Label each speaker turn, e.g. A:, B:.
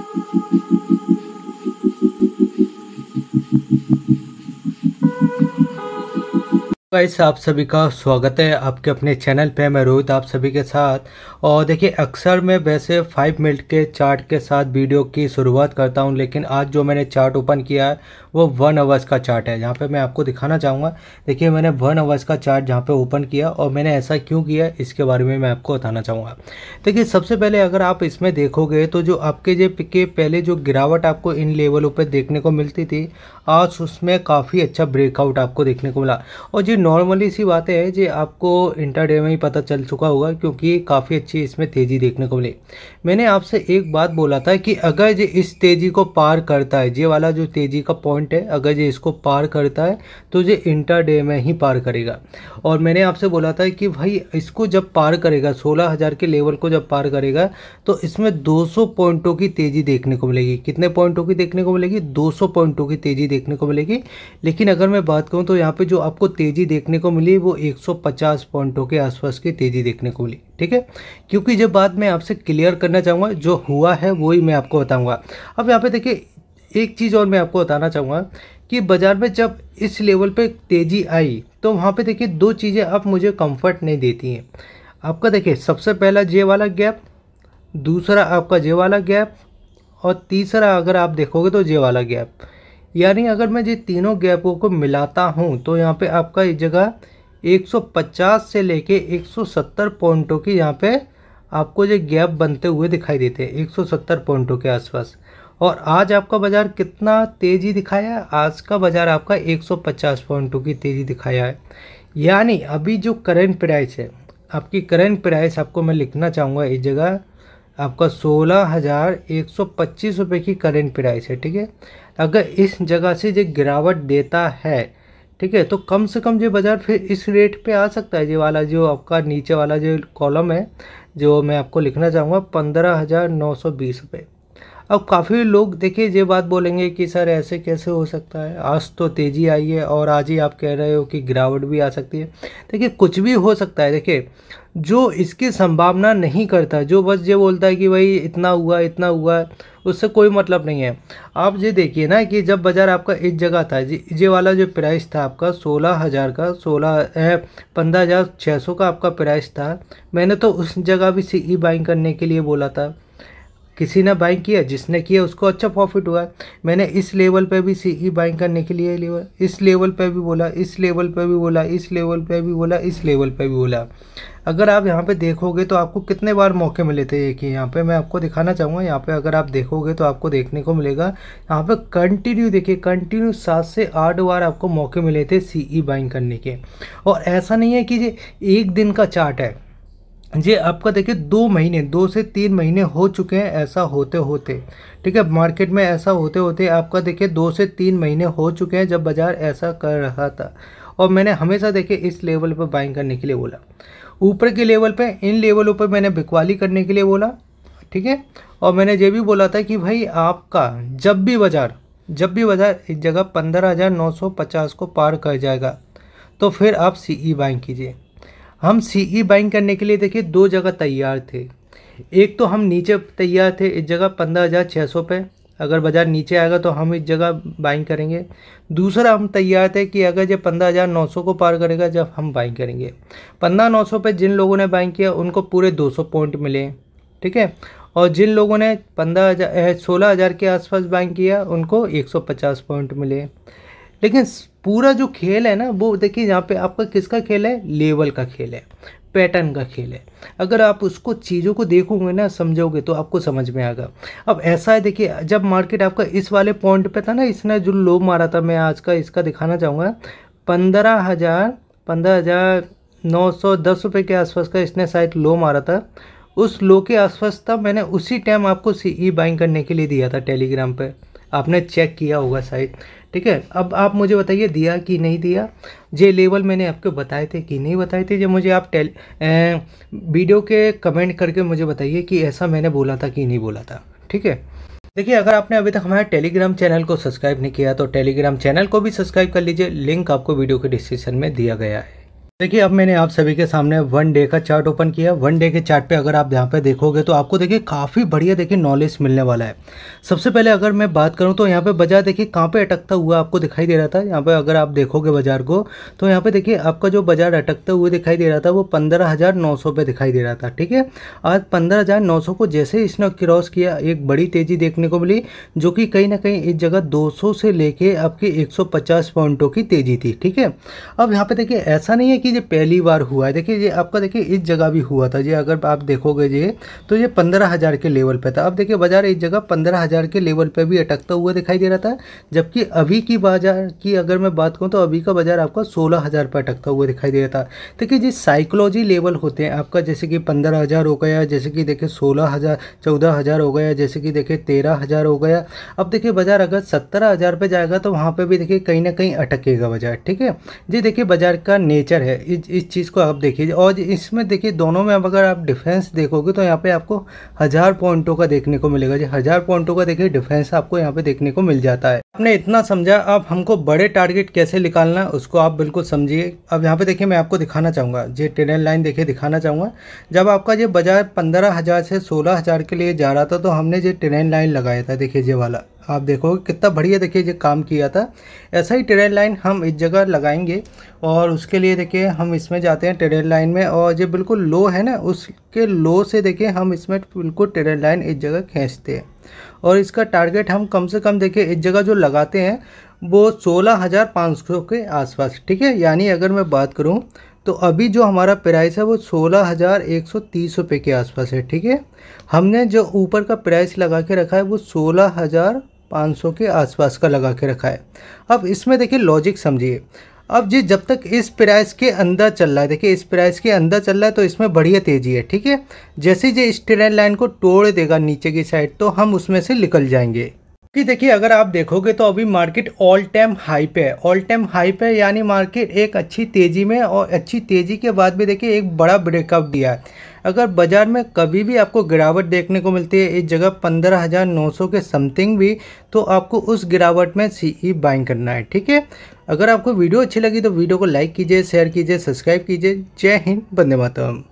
A: thank you guys आप सभी का स्वागत है आपके अपने चैनल पे मैं रोहित आप सभी के साथ और देखिए अक्सर मैं वैसे फाइव मिनट के चार्ट के साथ वीडियो की शुरुआत करता हूं लेकिन आज जो मैंने चार्ट ओपन किया है वो वन आवर्स का चार्ट है जहां पे मैं आपको दिखाना चाहूँगा देखिए मैंने वन आवर्स का चार्ट जहाँ पर ओपन किया और मैंने ऐसा क्यों किया इसके बारे में मैं आपको बताना चाहूँगा देखिए सबसे पहले अगर आप इसमें देखोगे तो जो आपके जे के पहले जो गिरावट आपको इन लेवलों पर देखने को मिलती थी आज उसमें काफ़ी अच्छा ब्रेकआउट आपको देखने को मिला और जो नॉर्मली सी बातें हैं जी आपको इंटरडे में ही पता चल चुका होगा क्योंकि काफ़ी अच्छी इसमें तेज़ी देखने को मिली मैंने आपसे एक बात बोला था कि अगर ये इस तेज़ी को पार करता है ये वाला जो तेज़ी का पॉइंट है अगर ये इसको पार करता है तो ये इंटरडे में ही पार करेगा और मैंने आपसे बोला था कि भाई इसको जब पार करेगा सोलह हज़ार के लेवल को जब पार करेगा तो इसमें दो पॉइंटों की तेज़ी देखने को मिलेगी कितने पॉइंटों की देखने को मिलेगी दो पॉइंटों की तेज़ी देखने को मिलेगी लेकिन अगर मैं बात करूँ तो यहाँ पर जो आपको तेज़ी देखने को मिली वो 150 पॉइंटों के आसपास की तेज़ी देखने को मिली ठीक है क्योंकि जब बात मैं आपसे क्लियर करना चाहूँगा जो हुआ है वही मैं आपको बताऊँगा अब यहाँ पे देखिए एक चीज़ और मैं आपको बताना चाहूँगा कि बाज़ार में जब इस लेवल पर तेज़ी आई तो वहाँ पर देखिए दो चीज़ें अब मुझे कम्फर्ट नहीं देती हैं आपका देखिए सबसे पहला जे वाला गैप दूसरा आपका जे वाला गैप और तीसरा अगर आप देखोगे तो जे वाला गैप यानी अगर मैं ये तीनों गैपों को मिलाता हूँ तो यहाँ पे आपका इस जगह 150 से लेके 170 पॉइंटों की यहाँ पे आपको ये गैप बनते हुए दिखाई देते हैं 170 पॉइंटों के आसपास और आज आपका बाज़ार कितना तेज़ी दिखाया है आज का बाज़ार आपका 150 पॉइंटों की तेज़ी दिखाया है यानी अभी जो करेंट प्राइस है आपकी करेंट प्राइस आपको मैं लिखना चाहूँगा इस जगह आपका सोलह हज़ार एक सौ पच्चीस रुपये की करेंट प्राइस है ठीक है अगर इस जगह से ये गिरावट देता है ठीक है तो कम से कम जो बाज़ार फिर इस रेट पे आ सकता है ये वाला जो आपका नीचे वाला जो कॉलम है जो मैं आपको लिखना चाहूँगा पंद्रह हज़ार नौ सौ बीस रुपये अब काफ़ी लोग देखिए ये बात बोलेंगे कि सर ऐसे कैसे हो सकता है आज तो तेज़ी आई है और आज ही आप कह रहे हो कि गिरावट भी आ सकती है देखिए कुछ भी हो सकता है देखिए जो इसकी संभावना नहीं करता जो बस ये बोलता है कि भाई इतना हुआ इतना हुआ उससे कोई मतलब नहीं है आप ये देखिए ना कि जब बाज़ार आपका इस जगह था ये वाला जो प्राइस था आपका सोलह हज़ार का सोलह पंद्रह हज़ार छः सौ का आपका प्राइस था मैंने तो उस जगह भी सी ई बाइंग करने के लिए बोला था किसी ने बाइंग किया जिसने किया उसको अच्छा प्रॉफिट हुआ मैंने इस लेवल पे भी सीई बाइंग e करने के लिए लेवल इस लेवल पे भी बोला इस लेवल पे भी बोला इस लेवल पे भी बोला इस लेवल पे भी बोला अगर आप यहाँ पे देखोगे तो आपको कितने बार मौके मिले थे एक ही यहाँ पे मैं आपको दिखाना चाहूँगा यहाँ पे अगर आप देखोगे तो आपको देखने को मिलेगा यहाँ पे कंटिन्यू देखिए कंटिन्यू सात से आठ बार आपको मौके मिले थे सीई बाइंग e करने के और ऐसा नहीं है कि ये एक दिन का चार्ट है जी आपका देखिए दो महीने दो से तीन महीने हो चुके हैं ऐसा होते होते ठीक है मार्केट में ऐसा होते होते आपका देखिए दो से तीन महीने हो चुके हैं जब बाज़ार ऐसा कर रहा था और मैंने हमेशा देखिए इस लेवल पर बाइंग करने के लिए बोला ऊपर के लेवल पे इन लेवलों पर मैंने बिकवाली करने के लिए बोला ठीक है और मैंने ये भी बोला था कि भाई आपका जब भी बाज़ार जब भी बाज़ार इस जगह पंद्रह हज़ार नौ सौ पचास को पार कर जाएगा तो फिर आप ई बाइंग e कीजिए हम सीई बाइंग e करने के लिए देखिए दो जगह तैयार थे एक तो हम नीचे तैयार थे इस जगह पंद्रह हज़ार छः सौ पे अगर बाज़ार नीचे आएगा तो हम इस जगह बाइंग करेंगे दूसरा हम तैयार थे कि अगर जब पंद्रह हज़ार नौ सौ को पार करेगा जब हम बाइंग करेंगे पंद्रह नौ सौ पर जिन लोगों ने बाइंग किया उनको पूरे दो सौ पॉइंट मिले ठीक है और जिन लोगों ने पंद्रह हज़ार सोलह हज़ार के आसपास बाइंग किया उनको एक सौ पचास पॉइंट मिले लेकिन पूरा जो खेल है ना वो देखिए यहाँ पे आपका किसका खेल है लेवल का खेल है पैटर्न का खेल है अगर आप उसको चीज़ों को देखोगे ना समझोगे तो आपको समझ में आएगा अब ऐसा है देखिए जब मार्केट आपका इस वाले पॉइंट पे था ना इसने जो लो मारा था मैं आज का इसका दिखाना चाहूँगा पंद्रह हज़ार पंद्रह हज़ार नौ सौ दस रुपये के आसपास का इसने शायद लो मारा था उस लो के आसपास था मैंने उसी टाइम आपको सी ई बाइंग करने के लिए दिया था टेलीग्राम पर आपने चेक किया होगा शायद ठीक है अब आप मुझे बताइए दिया कि नहीं दिया ये लेवल मैंने आपको बताए थे कि नहीं बताए थे जो मुझे आप टेल ए, वीडियो के कमेंट करके मुझे बताइए कि ऐसा मैंने बोला था कि नहीं बोला था ठीक है देखिए अगर आपने अभी तक हमारे टेलीग्राम चैनल को सब्सक्राइब नहीं किया तो टेलीग्राम चैनल को भी सब्सक्राइब कर लीजिए लिंक आपको वीडियो के डिस्क्रिप्शन में दिया गया है देखिए अब मैंने आप सभी के सामने वन डे का चार्ट ओपन किया वन डे के चार्ट पे अगर आप यहाँ पे देखोगे तो आपको देखिए काफ़ी बढ़िया देखिए नॉलेज मिलने वाला है सबसे पहले अगर मैं बात करूँ तो यहाँ पे बाजार देखिए कहाँ पे अटकता हुआ आपको दिखाई दे रहा था यहाँ पे अगर आप देखोगे बाजार को तो यहाँ पर देखिए आपका जो बाजार अटकता हुआ दिखाई दे रहा था वो पंद्रह पे दिखाई दे रहा था ठीक है आज पंद्रह को जैसे इसने क्रॉस किया एक बड़ी तेज़ी देखने को मिली जो कि कहीं ना कहीं इस जगह दो से लेके आपकी एक पॉइंटों की तेज़ी थी ठीक है अब यहाँ पर देखिए ऐसा नहीं है कि देखिए ये पहली बार हुआ है देखिए ये आपका देखिए इस जगह भी हुआ था ये अगर आप देखोगे ये तो ये पंद्रह हज़ार के लेवल पे था अब देखिए बाज़ार इस जगह पंद्रह हज़ार के लेवल पे भी अटकता हुआ दिखाई दे रहा था जबकि अभी की बाज़ार की अगर मैं बात करूँ तो अभी का बाज़ार आपका सोलह हज़ार पर अटकता हुआ दिखाई दे रहा था देखिए जिस साइकोलॉजी लेवल होते हैं आपका जैसे कि पंद्रह हज़ार हो गया जैसे कि देखिए सोलह हज़ार चौदह हज़ार हो गया जैसे कि देखिए तेरह हज़ार हो गया अब देखिए बाज़ार अगर सत्रह हज़ार जाएगा तो वहाँ पर भी देखिए कहीं ना कहीं अटकेगा बाज़ार ठीक है जी देखिए बाज़ार का नेचर है इस इस चीज़ को आप देखिए और इसमें देखिए दोनों में अब अगर आप डिफेंस देखोगे तो यहाँ पे आपको हज़ार पॉइंटों का देखने को मिलेगा जी हज़ार पॉइंटों का देखिए डिफेंस आपको यहाँ पे देखने को मिल जाता है आपने इतना समझा अब हमको बड़े टारगेट कैसे निकालना है उसको आप बिल्कुल समझिए अब यहाँ पे देखिए मैं आपको दिखाना चाहूँगा जी ट्रेन लाइन देखिए दिखाना चाहूँगा जब आपका ये बाजार पंद्रह हज़ार से सोलह हज़ार के लिए जा रहा था तो हमने ये ट्रेन लाइन लगाया था देखिए ये वाला आप देखोगे कितना बढ़िया देखिए ये काम किया था ऐसा ही ट्रेन लाइन हम इस जगह लगाएंगे और उसके लिए देखिए हम इसमें जाते हैं टेरेड लाइन में और जो बिल्कुल लो है ना उसके लो से देखें हम इसमें बिल्कुल टेरेड लाइन एक जगह खींचते हैं और इसका टारगेट हम कम से कम देखें एक जगह जो लगाते हैं वो सोलह हज़ार पाँच सौ के आसपास ठीक है यानी अगर मैं बात करूँ तो अभी जो हमारा प्राइस है वो सोलह हज़ार एक सौ तीस रुपये के आसपास है ठीक है हमने जो ऊपर का प्राइस लगा के रखा है वो सोलह हज़ार पाँच सौ के आसपास का लगा के रखा है अब इसमें देखिए लॉजिक समझिए अब जी जब तक इस प्राइस के अंदर चल रहा है देखिए इस प्राइस के अंदर चल रहा है तो इसमें बढ़िया तेज़ी है ठीक है जैसे ही इस ट्रेन लाइन को तोड़ देगा नीचे की साइड तो हम उसमें से निकल जाएंगे कि देखिए अगर आप देखोगे तो अभी मार्केट ऑल टाइम हाई पे है ऑल टाइम हाई पे यानी मार्केट एक अच्छी तेज़ी में और अच्छी तेज़ी के बाद भी देखिए एक बड़ा ब्रेकअप दिया है अगर बाज़ार में कभी भी आपको गिरावट देखने को मिलती है इस जगह पंद्रह हज़ार नौ सौ के समथिंग भी तो आपको उस गिरावट में सी ई बाइंग करना है ठीक है अगर आपको वीडियो अच्छी लगी तो वीडियो को लाइक कीजिए शेयर कीजिए सब्सक्राइब कीजिए जय हिंद बंदे मातम